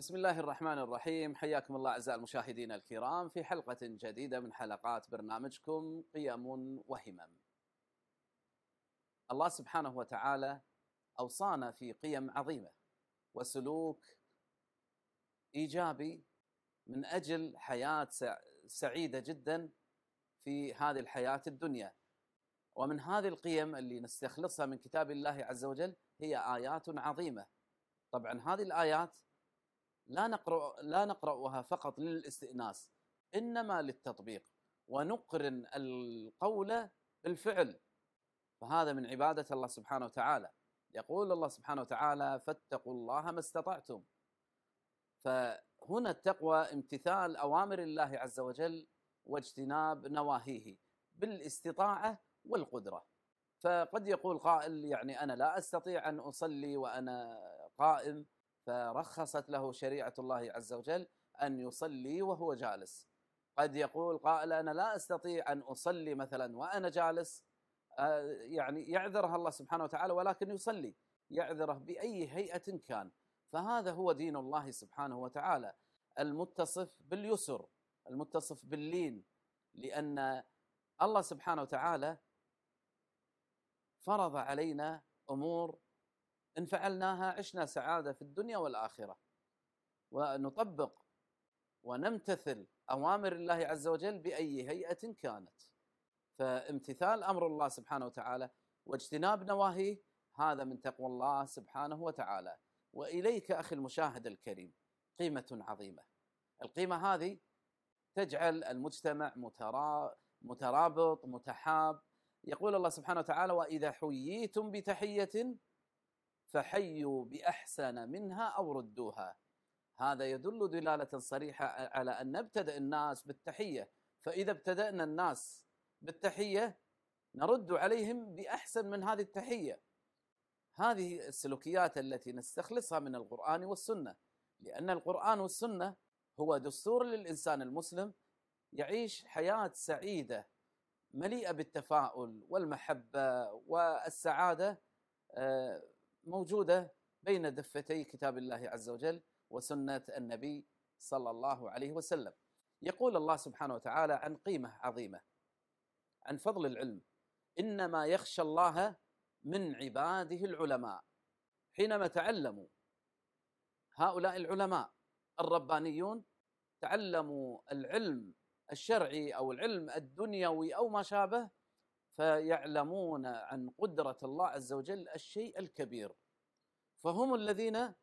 بسم الله الرحمن الرحيم حياكم الله أعزائي المشاهدين الكرام في حلقة جديدة من حلقات برنامجكم قيم وهمم الله سبحانه وتعالى أوصانا في قيم عظيمة وسلوك إيجابي من أجل حياة سعيدة جدا في هذه الحياة الدنيا ومن هذه القيم اللي نستخلصها من كتاب الله عز وجل هي آيات عظيمة طبعا هذه الآيات لا نقرأ لا نقرأها فقط للاستئناس إنما للتطبيق ونقرن القول بالفعل فهذا من عبادة الله سبحانه وتعالى يقول الله سبحانه وتعالى فاتقوا الله ما استطعتم فهنا التقوى امتثال أوامر الله عز وجل واجتناب نواهيه بالاستطاعة والقدرة فقد يقول قائل يعني أنا لا أستطيع أن أصلي وأنا قائم فرخصت له شريعه الله عز وجل ان يصلي وهو جالس قد يقول قائل انا لا استطيع ان اصلي مثلا وانا جالس آه، يعني يعذرها الله سبحانه وتعالى ولكن يصلي يعذره باي هيئه كان فهذا هو دين الله سبحانه وتعالى المتصف باليسر المتصف باللين لان الله سبحانه وتعالى فرض علينا امور إن فعلناها عشنا سعادة في الدنيا والآخرة ونطبق ونمتثل أوامر الله عز وجل بأي هيئة كانت فامتثال أمر الله سبحانه وتعالى واجتناب نواهيه هذا من تقوى الله سبحانه وتعالى واليك اخي المشاهد الكريم قيمه عظيمه القيمه هذه تجعل المجتمع مترابط متحاب يقول الله سبحانه وتعالى واذا حييتم بتحيه فحيوا باحسن منها او ردوها هذا يدل دلاله صريحه على ان نبتدا الناس بالتحيه فاذا ابتدانا الناس بالتحيه نرد عليهم باحسن من هذه التحيه هذه السلوكيات التي نستخلصها من القران والسنه لان القران والسنه هو دستور للانسان المسلم يعيش حياه سعيده مليئه بالتفاؤل والمحبه والسعاده آه، موجوده بين دفتي كتاب الله عز وجل وسنه النبي صلى الله عليه وسلم. يقول الله سبحانه وتعالى عن قيمه عظيمه عن فضل العلم انما يخشى الله من عباده العلماء حينما تعلموا هؤلاء العلماء الربانيون تعلموا العلم الشرعي او العلم الدنيوي او ما شابه فيعلمون عن قدره الله عز وجل الشيء الكبير فهم الذين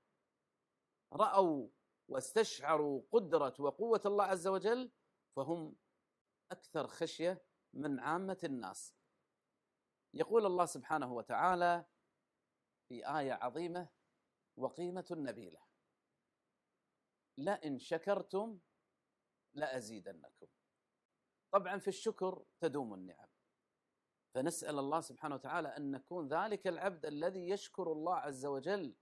راوا واستشعروا قدره وقوه الله عز وجل فهم اكثر خشيه من عامه الناس يقول الله سبحانه وتعالى في ايه عظيمه وقيمه نبيله لئن شكرتم لازيدنكم طبعا في الشكر تدوم النعم فنسال الله سبحانه وتعالى ان نكون ذلك العبد الذي يشكر الله عز وجل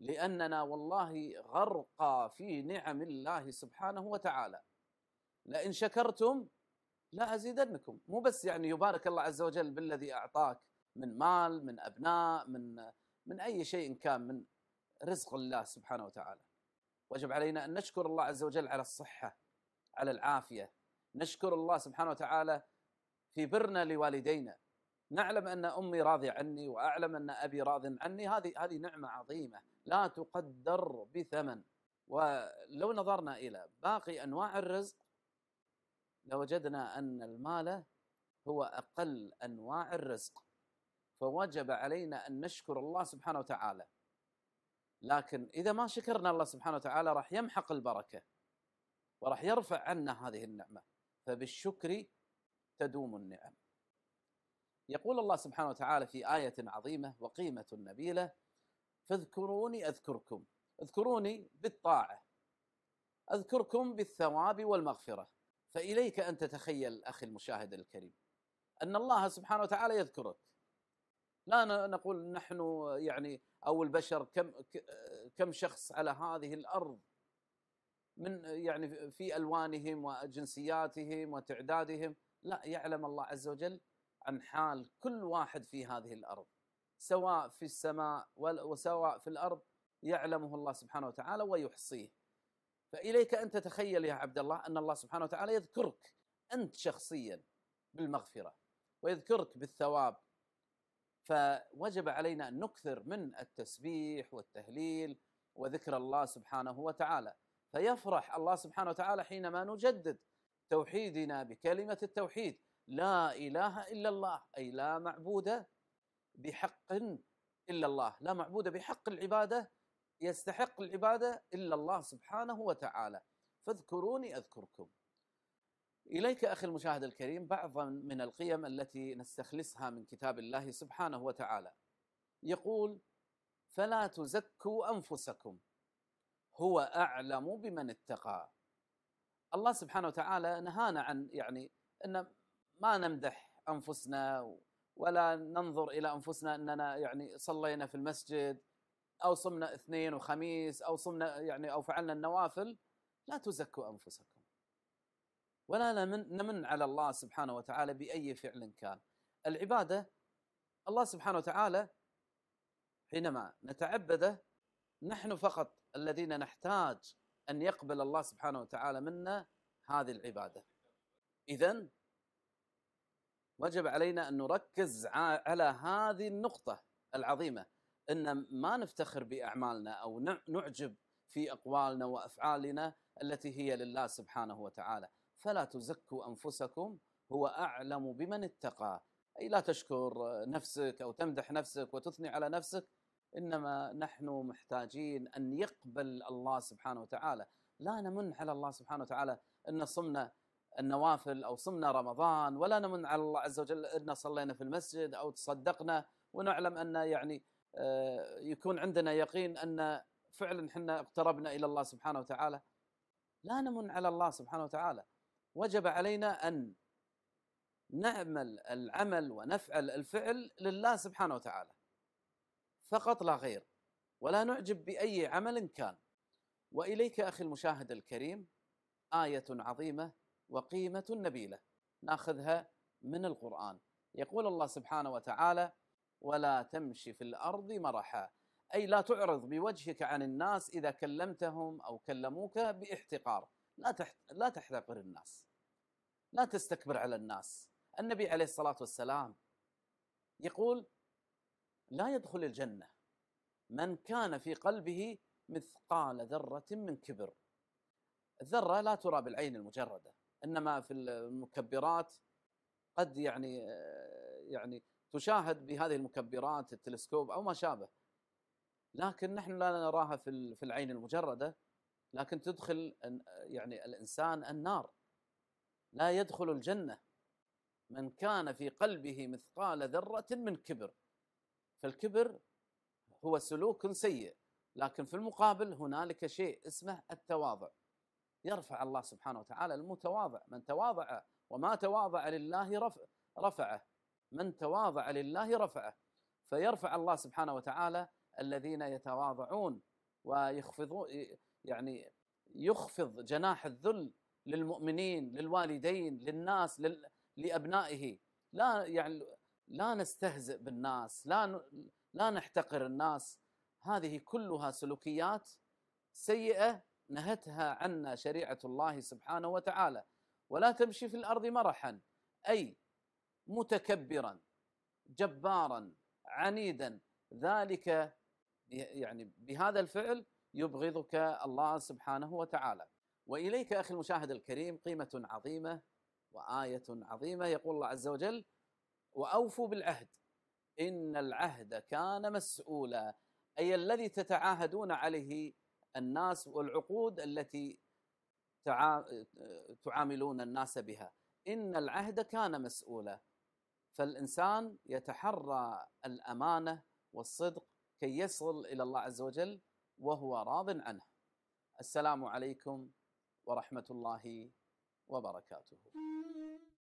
لاننا والله غرقى في نعم الله سبحانه وتعالى لئن شكرتم لا ازيدنكم مو بس يعني يبارك الله عز وجل بالذي اعطاك من مال من ابناء من من اي شيء كان من رزق الله سبحانه وتعالى وجب علينا ان نشكر الله عز وجل على الصحه على العافيه نشكر الله سبحانه وتعالى في برنا لوالدينا نعلم ان امي راضي عني واعلم ان ابي راض عني هذه هذه نعمه عظيمه لا تقدر بثمن ولو نظرنا الى باقي انواع الرزق لوجدنا ان المال هو اقل انواع الرزق فوجب علينا ان نشكر الله سبحانه وتعالى لكن اذا ما شكرنا الله سبحانه وتعالى راح يمحق البركه وراح يرفع عنا هذه النعمه فبالشكر تدوم النعم يقول الله سبحانه وتعالى في آية عظيمة وقيمة نبيلة فاذكروني أذكركم اذكروني بالطاعة أذكركم بالثواب والمغفرة فإليك أن تتخيل أخي المشاهد الكريم أن الله سبحانه وتعالى يذكرك لا نقول نحن يعني أو البشر كم كم شخص على هذه الأرض من يعني في ألوانهم وجنسياتهم وتعدادهم لا يعلم الله عز وجل عن حال كل واحد في هذه الارض سواء في السماء وسواء في الارض يعلمه الله سبحانه وتعالى ويحصيه فاليك ان تتخيل يا عبد الله ان الله سبحانه وتعالى يذكرك انت شخصيا بالمغفره ويذكرك بالثواب فوجب علينا ان نكثر من التسبيح والتهليل وذكر الله سبحانه وتعالى فيفرح الله سبحانه وتعالى حينما نجدد توحيدنا بكلمه التوحيد لا اله الا الله اي لا معبود بحق الا الله، لا معبود بحق العباده يستحق العباده الا الله سبحانه وتعالى، فاذكروني اذكركم. اليك اخي المشاهد الكريم بعضا من القيم التي نستخلصها من كتاب الله سبحانه وتعالى. يقول: فلا تزكوا انفسكم هو اعلم بمن اتقى. الله سبحانه وتعالى نهانا عن يعني ان ما نمدح انفسنا ولا ننظر الى انفسنا اننا يعني صلينا في المسجد او صمنا اثنين وخميس او صمنا يعني او فعلنا النوافل لا تزكوا انفسكم ولا نمن على الله سبحانه وتعالى باي فعل كان العباده الله سبحانه وتعالى حينما نتعبده نحن فقط الذين نحتاج أن يقبل الله سبحانه وتعالى منا هذه العبادة إذا وجب علينا أن نركز على هذه النقطة العظيمة أن ما نفتخر بأعمالنا أو نعجب في أقوالنا وأفعالنا التي هي لله سبحانه وتعالى فلا تزكوا أنفسكم هو أعلم بمن اتقى أي لا تشكر نفسك أو تمدح نفسك وتثني على نفسك انما نحن محتاجين ان يقبل الله سبحانه وتعالى لا نمن على الله سبحانه وتعالى ان صمنا النوافل او صمنا رمضان ولا نمن على الله عز وجل ان صلينا في المسجد او تصدقنا ونعلم ان يعني آه، يكون عندنا يقين ان فعلا احنا اقتربنا الى الله سبحانه وتعالى لا نمن على الله سبحانه وتعالى وجب علينا ان نعمل العمل ونفعل الفعل لله سبحانه وتعالى فقط لا غير ولا نعجب باي عمل كان واليك اخي المشاهد الكريم ايه عظيمه وقيمه نبيله ناخذها من القران يقول الله سبحانه وتعالى ولا تمشي في الارض مرحا اي لا تعرض بوجهك عن الناس اذا كلمتهم او كلموك باحتقار لا تحت لا تحتقر الناس لا تستكبر على الناس النبي عليه الصلاه والسلام يقول لا يدخل الجنه من كان في قلبه مثقال ذره من كبر الذره لا ترى بالعين المجرده انما في المكبرات قد يعني يعني تشاهد بهذه المكبرات التلسكوب او ما شابه لكن نحن لا نراها في في العين المجرده لكن تدخل يعني الانسان النار لا يدخل الجنه من كان في قلبه مثقال ذره من كبر فالكبر هو سلوك سيء لكن في المقابل هنالك شيء اسمه التواضع يرفع الله سبحانه وتعالى المتواضع من تواضع وما تواضع لله رفع رفعه من تواضع لله رفعه فيرفع الله سبحانه وتعالى الذين يتواضعون ويخفضون يعني يخفض جناح الذل للمؤمنين للوالدين للناس لابنائه لا يعني لا نستهزئ بالناس لا ن... لا نحتقر الناس هذه كلها سلوكيات سيئه نهتها عنا شريعه الله سبحانه وتعالى ولا تمشي في الارض مرحا اي متكبرا جبارا عنيدا ذلك يعني بهذا الفعل يبغضك الله سبحانه وتعالى واليك اخي المشاهد الكريم قيمه عظيمه وايه عظيمه يقول الله عز وجل واوفوا بالعهد ان العهد كان مسؤولا اي الذي تتعاهدون عليه الناس والعقود التي تعاملون الناس بها ان العهد كان مسؤولا فالانسان يتحرى الامانه والصدق كي يصل الى الله عز وجل وهو راض عنه السلام عليكم ورحمه الله وبركاته